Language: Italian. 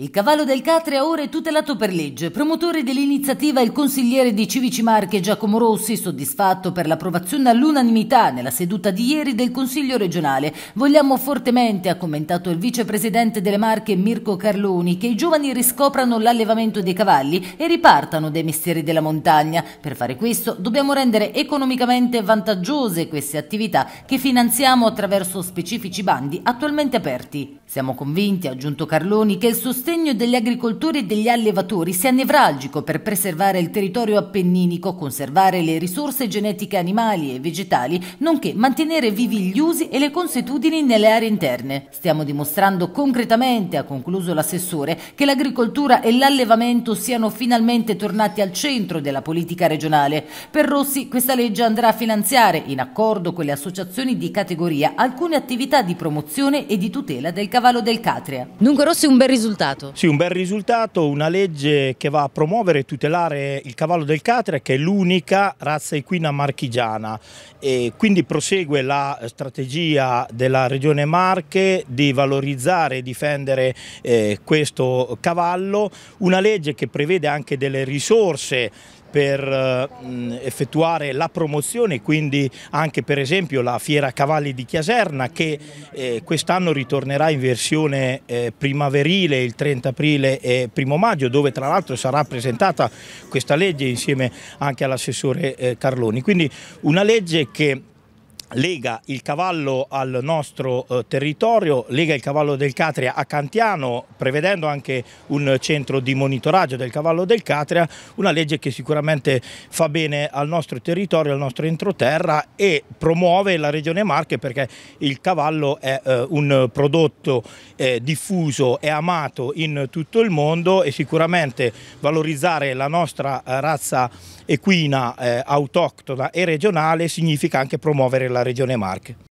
Il cavallo del Catre ora è tutelato per legge. Promotore dell'iniziativa il consigliere di Civici Marche Giacomo Rossi, soddisfatto per l'approvazione all'unanimità nella seduta di ieri del Consiglio regionale. Vogliamo fortemente, ha commentato il vicepresidente delle Marche Mirko Carloni, che i giovani riscoprano l'allevamento dei cavalli e ripartano dai mestieri della montagna. Per fare questo dobbiamo rendere economicamente vantaggiose queste attività che finanziamo attraverso specifici bandi attualmente aperti. Siamo convinti, ha aggiunto Carloni, che il sostegno sostegno degli agricoltori e degli allevatori sia nevralgico per preservare il territorio appenninico, conservare le risorse genetiche animali e vegetali, nonché mantenere vivi gli usi e le consuetudini nelle aree interne. Stiamo dimostrando concretamente, ha concluso l'assessore, che l'agricoltura e l'allevamento siano finalmente tornati al centro della politica regionale. Per Rossi questa legge andrà a finanziare, in accordo con le associazioni di categoria, alcune attività di promozione e di tutela del cavallo del Catria. Dunque Rossi un bel risultato risultato. Sì, un bel risultato, una legge che va a promuovere e tutelare il cavallo del Catre che è l'unica razza equina marchigiana e quindi prosegue la strategia della Regione Marche di valorizzare e difendere eh, questo cavallo, una legge che prevede anche delle risorse per eh, effettuare la promozione, quindi anche per esempio la Fiera Cavalli di Chiaserna che eh, quest'anno ritornerà in versione eh, primaverile il 30 aprile e 1 maggio dove tra l'altro sarà presentata questa legge insieme anche all'assessore Carloni. Quindi una legge che lega il cavallo al nostro eh, territorio, lega il cavallo del Catria a Cantiano, prevedendo anche un centro di monitoraggio del cavallo del Catria, una legge che sicuramente fa bene al nostro territorio, al nostro entroterra e promuove la regione Marche perché il cavallo è eh, un prodotto eh, diffuso e amato in tutto il mondo e sicuramente valorizzare la nostra eh, razza equina eh, autoctona e regionale significa anche promuovere la regione Marche.